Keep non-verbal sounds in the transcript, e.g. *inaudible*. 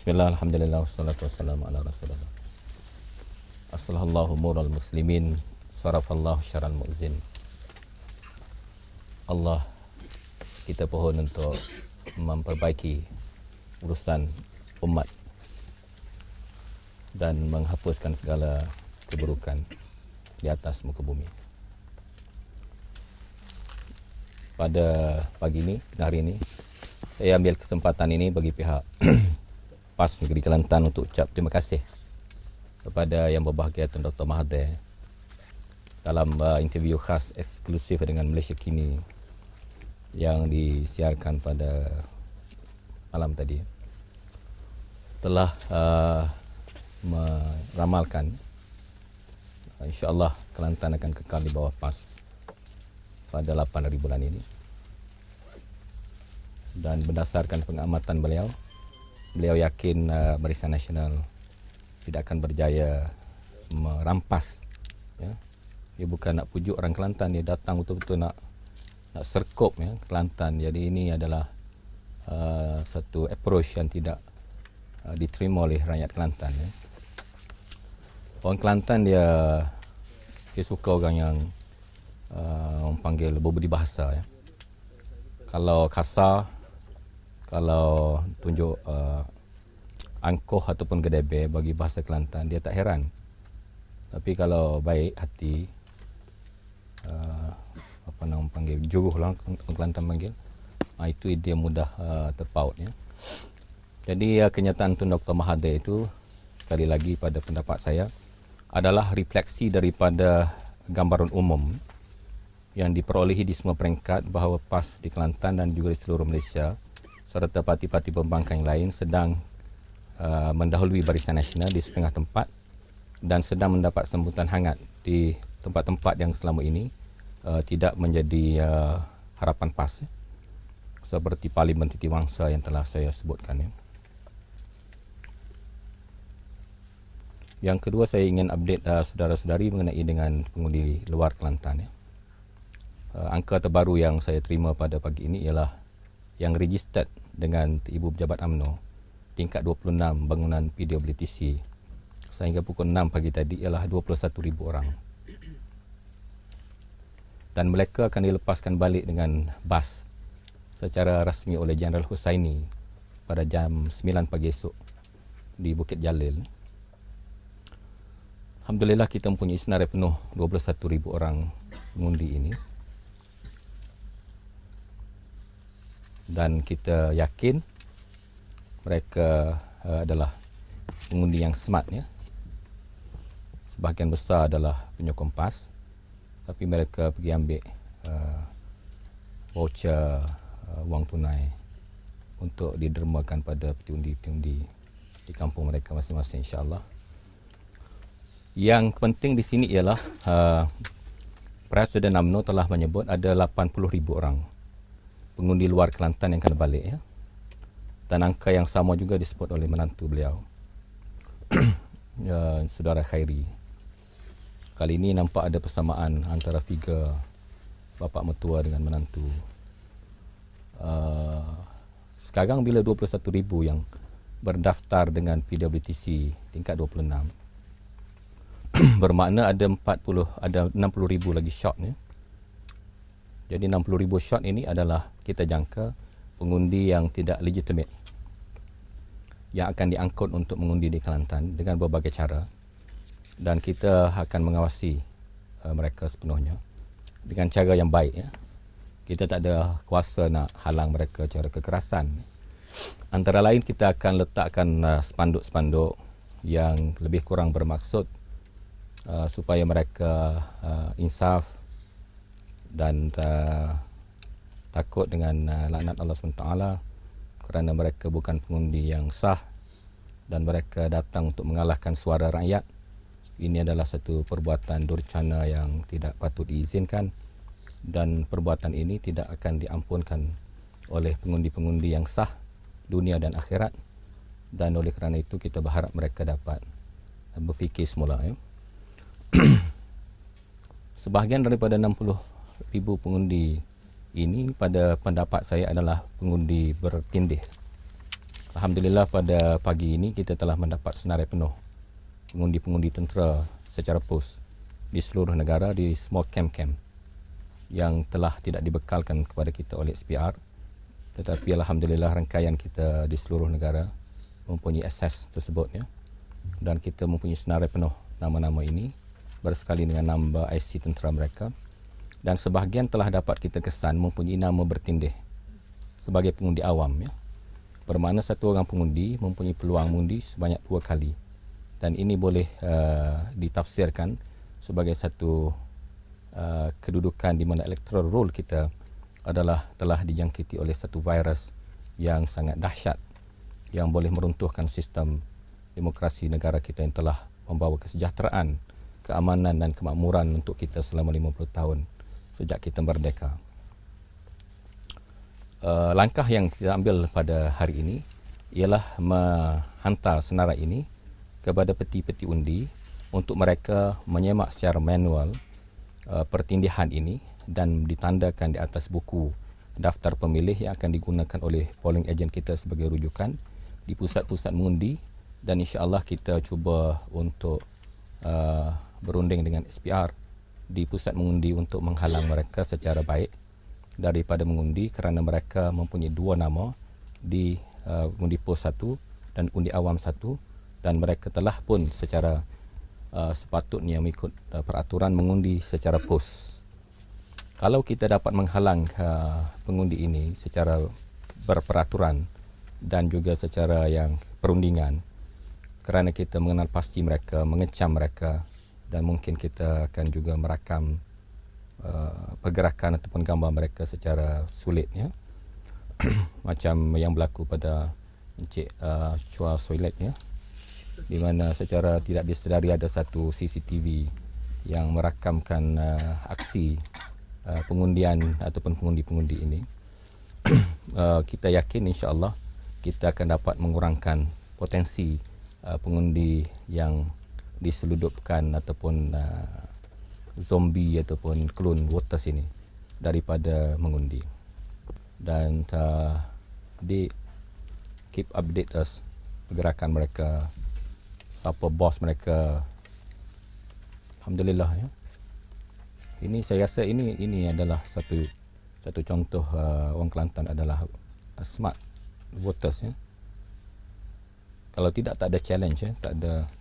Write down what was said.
Bismillah, Alhamdulillah, wassalatu wassalamu ala rasulullah Assalamualaikum warahmatullahi muslimin Sarafallahu syaral mu'zin Allah Kita pohon untuk Memperbaiki Urusan umat Dan menghapuskan segala Keburukan Di atas muka bumi Pada pagi ini, hari ini Saya ambil kesempatan ini bagi pihak *clears throat* PAS Negeri Kelantan untuk ucap terima kasih kepada yang berbahagia Tuan Dr. Mahathir dalam uh, interview khas eksklusif dengan Malaysia Kini yang disiarkan pada malam tadi telah uh, meramalkan uh, insyaAllah Kelantan akan kekal di bawah PAS pada 8 hari bulan ini dan berdasarkan pengamatan beliau beliau yakin uh, Barisan Nasional tidak akan berjaya merampas ya. Dia bukan nak pujuk orang Kelantan dia datang betul-betul nak nak serkup ya Kelantan. Jadi ini adalah uh, satu approach yang tidak uh, diterima oleh rakyat Kelantan ya. Orang Kelantan dia dia suka orang yang uh, orang panggil berbudi bahasa ya. Kalau kasar kalau tunjuk uh, angkoh ataupun gedebe bagi bahasa Kelantan dia tak heran. Tapi kalau baik hati uh, apa nama panggil juruh lah orang Kelantan panggil uh, itu dia mudah uh, terpaut ya. Jadi uh, kenyataan Tun Dr Mahathir itu sekali lagi pada pendapat saya adalah refleksi daripada gambaran umum yang diperolehi di semua peringkat bahawa PAS di Kelantan dan juga di seluruh Malaysia serta parti-parti pembangkang yang lain sedang uh, mendahului Barisan Nasional di setengah tempat dan sedang mendapat sambutan hangat di tempat-tempat yang selama ini uh, tidak menjadi uh, harapan PAS ya. seperti Parlimen wangsa yang telah saya sebutkan ya. Yang kedua saya ingin update uh, saudara-saudari mengenai dengan pengundi luar Kelantan ya. Uh, angka terbaru yang saya terima pada pagi ini ialah yang registered dengan Ibu Pejabat amno tingkat 26 bangunan PWTC sehingga pukul 6 pagi tadi ialah 21,000 orang dan mereka akan dilepaskan balik dengan bas secara rasmi oleh Jeneral Husaini pada jam 9 pagi esok di Bukit Jalil Alhamdulillah kita mempunyai senarai penuh 21,000 orang mundi ini dan kita yakin mereka uh, adalah pengundi yang smart ya. Sebahagian besar adalah penyokong PAS tapi mereka pergi ambil uh, voucher uh, wang tunai untuk didermakan pada petiundi-petiundi di kampung mereka masing-masing insya-Allah. Yang penting di sini ialah uh, Presiden Amno telah menyebut ada 80,000 orang pengundi luar Kelantan yang kena balik ya. Dan angka yang sama juga disebut oleh menantu beliau. *clears throat* ya, saudara Khairi. Kali ini nampak ada persamaan antara figure bapa mertua dengan menantu. Uh, sekarang bila 21,000 yang berdaftar dengan PWTC tingkat 26 *clears throat* bermakna ada 40 ada 60,000 lagi shot ya. Jadi 60,000 shot ini adalah kita jangka pengundi yang tidak legitimate yang akan diangkut untuk mengundi di Kelantan dengan berbagai cara dan kita akan mengawasi uh, mereka sepenuhnya dengan cara yang baik ya. Kita tak ada kuasa nak halang mereka cara kekerasan. Antara lain kita akan letakkan uh, spanduk-spanduk yang lebih kurang bermaksud uh, supaya mereka uh, insaf uh, dan uh, takut dengan uh, laknat Allah SWT kerana mereka bukan pengundi yang sah dan mereka datang untuk mengalahkan suara rakyat ini adalah satu perbuatan durcana yang tidak patut diizinkan dan perbuatan ini tidak akan diampunkan oleh pengundi-pengundi yang sah dunia dan akhirat dan oleh kerana itu kita berharap mereka dapat uh, berfikir semula ya. *clears throat* Sebahagian daripada ribu pengundi ini pada pendapat saya adalah pengundi bertindih. Alhamdulillah pada pagi ini kita telah mendapat senarai penuh pengundi-pengundi tentera secara pos di seluruh negara di semua kem-kem yang telah tidak dibekalkan kepada kita oleh SPR tetapi Alhamdulillah rangkaian kita di seluruh negara mempunyai akses tersebut ya. dan kita mempunyai senarai penuh nama-nama ini bersekali dengan nombor IC tentera mereka dan sebahagian telah dapat kita kesan mempunyai nama bertindih sebagai pengundi awam ya. Bermakna satu orang pengundi mempunyai peluang mengundi sebanyak dua kali. Dan ini boleh uh, ditafsirkan sebagai satu uh, kedudukan di mana electoral roll kita adalah telah dijangkiti oleh satu virus yang sangat dahsyat yang boleh meruntuhkan sistem demokrasi negara kita yang telah membawa kesejahteraan, keamanan dan kemakmuran untuk kita selama 50 tahun sejak kita merdeka. Uh, langkah yang kita ambil pada hari ini ialah menghantar senarai ini kepada peti-peti undi untuk mereka menyemak secara manual uh, pertindihan ini dan ditandakan di atas buku daftar pemilih yang akan digunakan oleh polling agent kita sebagai rujukan di pusat-pusat mengundi dan insya-Allah kita cuba untuk uh, berunding dengan SPR di pusat mengundi untuk menghalang ya. mereka secara baik daripada mengundi kerana mereka mempunyai dua nama di uh, undi pos satu dan undi awam satu dan mereka telah pun secara uh, sepatutnya mengikut uh, peraturan mengundi secara pos. Kalau kita dapat menghalang uh, pengundi ini secara berperaturan dan juga secara yang perundingan kerana kita mengenal pasti mereka, mengecam mereka dan mungkin kita akan juga merakam uh, pergerakan ataupun gambar mereka secara sulit ya *clears throat* macam yang berlaku pada Encik uh, Chua Soilet ya di mana secara tidak disedari ada satu CCTV yang merakamkan uh, aksi uh, pengundian ataupun pengundi-pengundi ini *clears throat* uh, kita yakin insyaallah kita akan dapat mengurangkan potensi uh, pengundi yang diseludupkan ataupun uh, zombie ataupun klon Waters ini daripada mengundi dan uh, they keep update us pergerakan mereka siapa bos mereka Alhamdulillah ya. ini saya rasa ini ini adalah satu satu contoh uh, orang Kelantan adalah uh, smart voters ya. kalau tidak tak ada challenge ya. tak ada